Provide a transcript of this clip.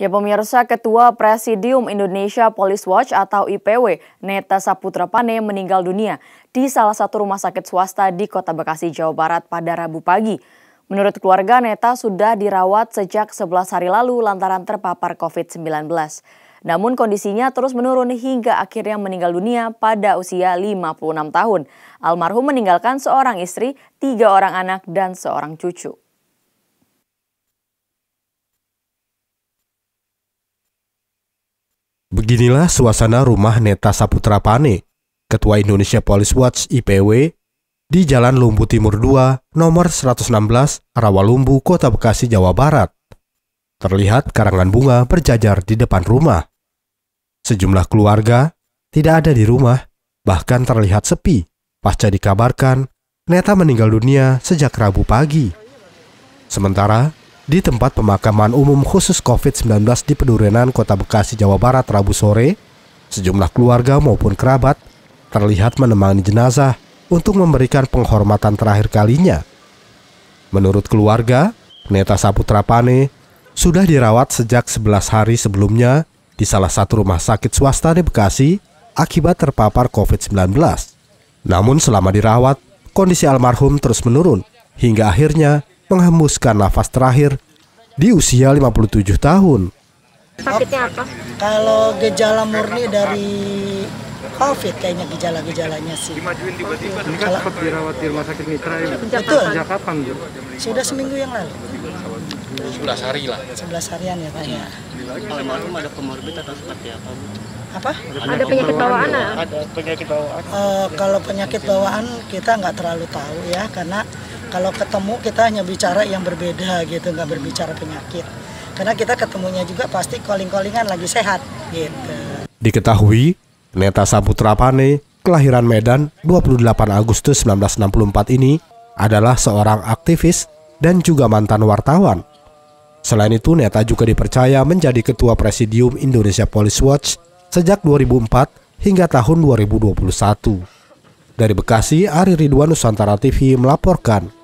Ya pemirsa, Ketua Presidium Indonesia Police Watch atau IPW, Neta Saputra Pane meninggal dunia di salah satu rumah sakit swasta di Kota Bekasi, Jawa Barat pada Rabu pagi. Menurut keluarga, Neta sudah dirawat sejak 11 hari lalu lantaran terpapar COVID-19. Namun kondisinya terus menurun hingga akhirnya meninggal dunia pada usia 56 tahun. Almarhum meninggalkan seorang istri, tiga orang anak, dan seorang cucu. Beginilah suasana rumah Neta Saputra Pane, Ketua Indonesia Police Watch IPW, di Jalan Lumbu Timur 2, nomor 116, Rawalumbu, Kota Bekasi, Jawa Barat. Terlihat karangan bunga berjajar di depan rumah. Sejumlah keluarga tidak ada di rumah, bahkan terlihat sepi pasca dikabarkan Neta meninggal dunia sejak Rabu pagi. Sementara di tempat pemakaman umum khusus COVID-19 di Pedurenan, Kota Bekasi, Jawa Barat, Rabu sore, sejumlah keluarga maupun kerabat terlihat menemani jenazah untuk memberikan penghormatan terakhir kalinya. Menurut keluarga, Neta Saputra Pane sudah dirawat sejak 11 hari sebelumnya di salah satu rumah sakit swasta di Bekasi akibat terpapar COVID-19. Namun selama dirawat, kondisi almarhum terus menurun hingga akhirnya menghembuskan nafas terakhir di usia 57 tahun. Sakitnya apa? Kalau gejala murni dari COVID kayaknya gejala-gejalanya sih. Dimajuin tiba-tiba, kan sempat dirawat di rumah sakit Mitra ya. Betul. Sejak kapan, Bu? Sudah seminggu yang lalu. 11 hari lah. 11 harian ya, Pak. Ya. Kalau malam ada komorbid atau seperti apa, Bu? Apa? Ada penyakit bawaan? Ah. Ada penyakit bawaan. Uh, kalau penyakit bawaan kita nggak terlalu tahu ya, karena kalau ketemu kita hanya bicara yang berbeda gitu, nggak berbicara penyakit. Karena kita ketemunya juga pasti calling-callingan lagi sehat gitu. Diketahui, Neta Saputra Pane, kelahiran Medan 28 Agustus 1964 ini adalah seorang aktivis dan juga mantan wartawan. Selain itu, Neta juga dipercaya menjadi ketua presidium Indonesia Police Watch sejak 2004 hingga tahun 2021. Dari Bekasi, Ari Ridwan Nusantara TV melaporkan.